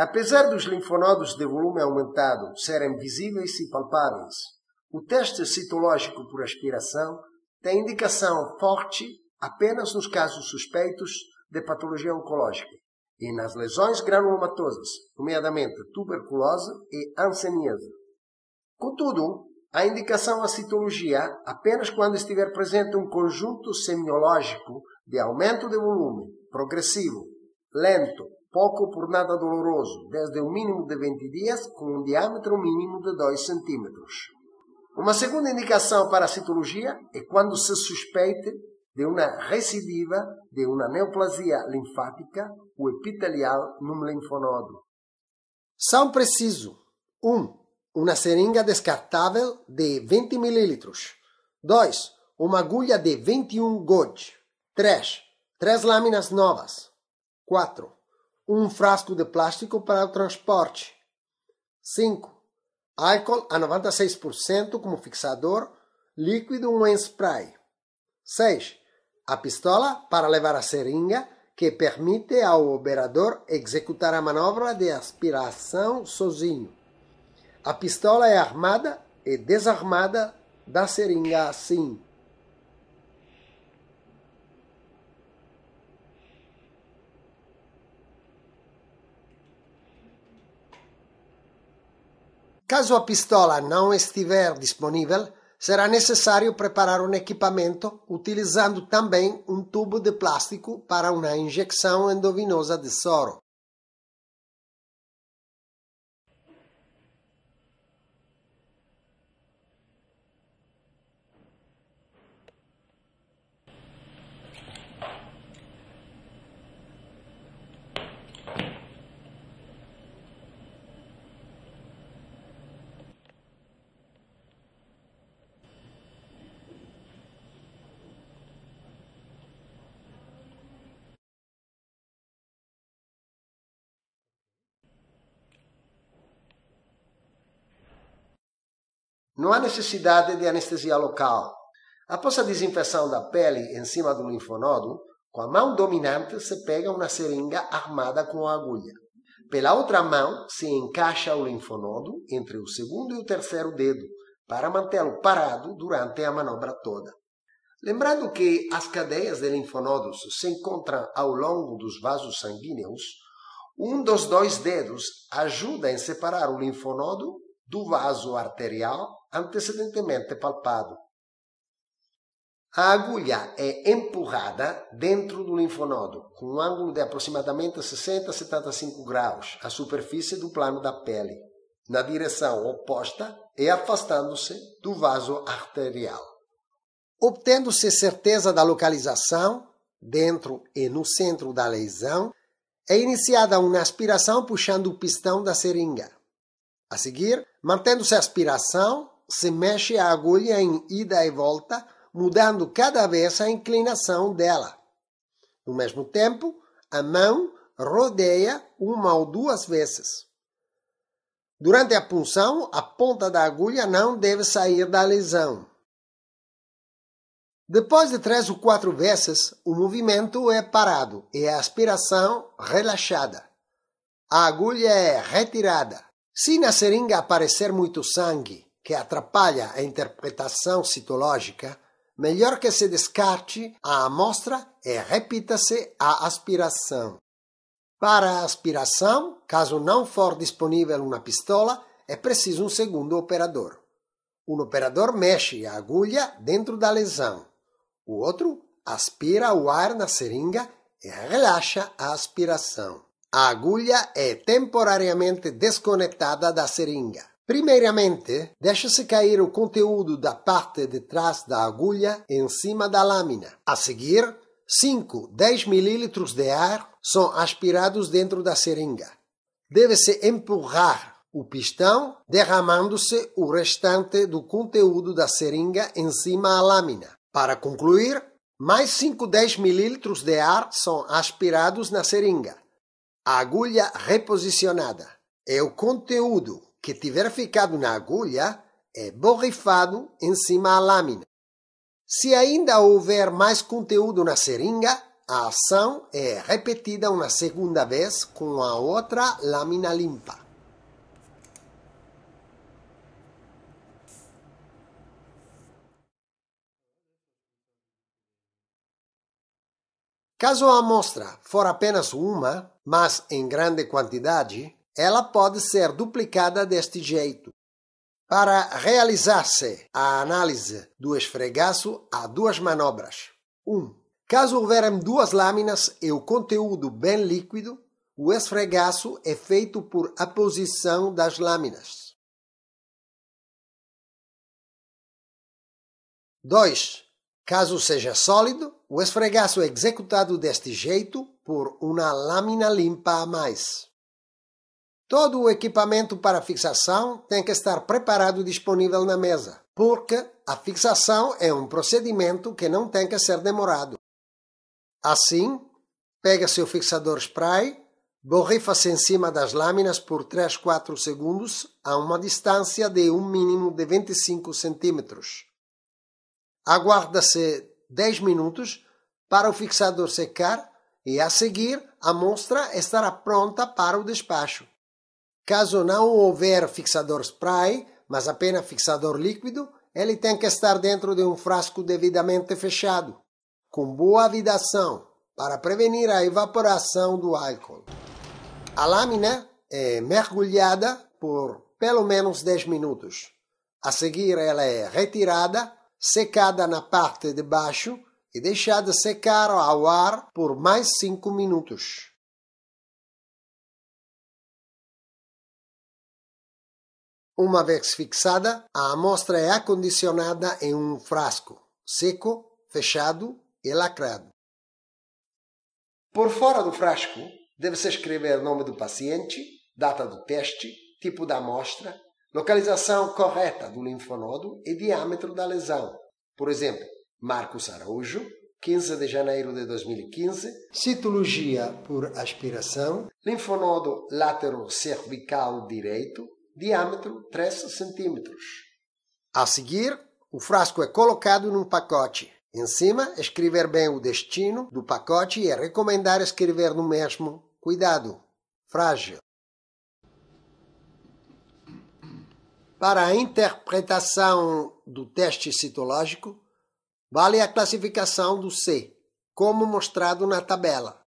Apesar dos linfonodos de volume aumentado serem visíveis e palpáveis, o teste citológico por aspiração tem indicação forte apenas nos casos suspeitos de patologia oncológica e nas lesões granulomatosas, nomeadamente tuberculose e hanseníase. Contudo, a indicação à citologia apenas quando estiver presente um conjunto semiológico de aumento de volume progressivo, lento pouco por nada doloroso, desde um mínimo de 20 dias, com um diâmetro mínimo de 2 cm. Uma segunda indicação para a citologia é quando se suspeite de uma recidiva de uma neoplasia linfática ou epitelial num linfonodo. São preciso 1. Um, uma seringa descartável de 20 ml. 2. Uma agulha de 21 gauge. 3. Três lâminas novas. 4 um frasco de plástico para o transporte. 5. Álcool a 96% como fixador, líquido ou em spray. 6. A pistola para levar a seringa, que permite ao operador executar a manobra de aspiração sozinho. A pistola é armada e desarmada da seringa assim. Caso a pistola não estiver disponível, será necessário preparar um equipamento utilizando também um tubo de plástico para uma injeção endovenosa de soro. Não há necessidade de anestesia local. Após a desinfecção da pele em cima do linfonodo, com a mão dominante se pega uma seringa armada com agulha. Pela outra mão se encaixa o linfonodo entre o segundo e o terceiro dedo para mantê-lo parado durante a manobra toda. Lembrando que as cadeias de linfonodos se encontram ao longo dos vasos sanguíneos, um dos dois dedos ajuda em separar o linfonodo do vaso arterial antecedentemente palpado. A agulha é empurrada dentro do linfonodo, com um ângulo de aproximadamente 60 a 75 graus, à superfície do plano da pele, na direção oposta e afastando-se do vaso arterial. Obtendo-se certeza da localização, dentro e no centro da lesão, é iniciada uma aspiração puxando o pistão da seringa. A seguir, Mantendo-se a aspiração, se mexe a agulha em ida e volta, mudando cada vez a inclinação dela. No mesmo tempo, a mão rodeia uma ou duas vezes. Durante a punção, a ponta da agulha não deve sair da lesão. Depois de três ou quatro vezes, o movimento é parado e a aspiração relaxada. A agulha é retirada. Se na seringa aparecer muito sangue, que atrapalha a interpretação citológica, melhor que se descarte a amostra e repita-se a aspiração. Para a aspiração, caso não for disponível uma pistola, é preciso um segundo operador. Um operador mexe a agulha dentro da lesão, o outro aspira o ar na seringa e relaxa a aspiração a agulha é temporariamente desconectada da seringa. Primeiramente, deixa-se cair o conteúdo da parte de trás da agulha em cima da lâmina. A seguir, 5, 10 ml de ar são aspirados dentro da seringa. Deve-se empurrar o pistão, derramando-se o restante do conteúdo da seringa em cima da lâmina. Para concluir, mais 5, 10 ml de ar são aspirados na seringa a agulha reposicionada o conteúdo que tiver ficado na agulha é borrifado em cima à lâmina. Se ainda houver mais conteúdo na seringa, a ação é repetida uma segunda vez com a outra lâmina limpa. Caso a amostra for apenas uma, mas em grande quantidade, ela pode ser duplicada deste jeito. Para realizar-se a análise do esfregaço, há duas manobras. 1. Um, caso houverem duas lâminas e o conteúdo bem líquido, o esfregaço é feito por aposição das lâminas. 2. Caso seja sólido, o esfregaço é executado deste jeito por uma lâmina limpa a mais. Todo o equipamento para fixação tem que estar preparado e disponível na mesa, porque a fixação é um procedimento que não tem que ser demorado. Assim, pega-se o fixador spray, borrifa-se em cima das lâminas por 3, 4 segundos a uma distância de um mínimo de 25 centímetros. Aguarda-se 10 minutos para o fixador secar e, a seguir, a mostra estará pronta para o despacho. Caso não houver fixador spray, mas apenas fixador líquido, ele tem que estar dentro de um frasco devidamente fechado, com boa vidação, para prevenir a evaporação do álcool. A lâmina é mergulhada por pelo menos 10 minutos. A seguir, ela é retirada, secada na parte de baixo e deixada secar ao ar por mais cinco minutos. Uma vez fixada, a amostra é acondicionada em um frasco seco, fechado e lacrado. Por fora do frasco, deve-se escrever o nome do paciente, data do teste, tipo da amostra, localização correta do linfonodo e diâmetro da lesão. Por exemplo, Marcos Araújo, 15 de janeiro de 2015, citologia por aspiração, linfonodo látero-cervical direito, diâmetro 3 centímetros. A seguir, o frasco é colocado num pacote. Em cima, escrever bem o destino do pacote e é recomendar escrever no mesmo. Cuidado! Frágil. Para a interpretação do teste citológico, Vale a classificação do C, como mostrado na tabela.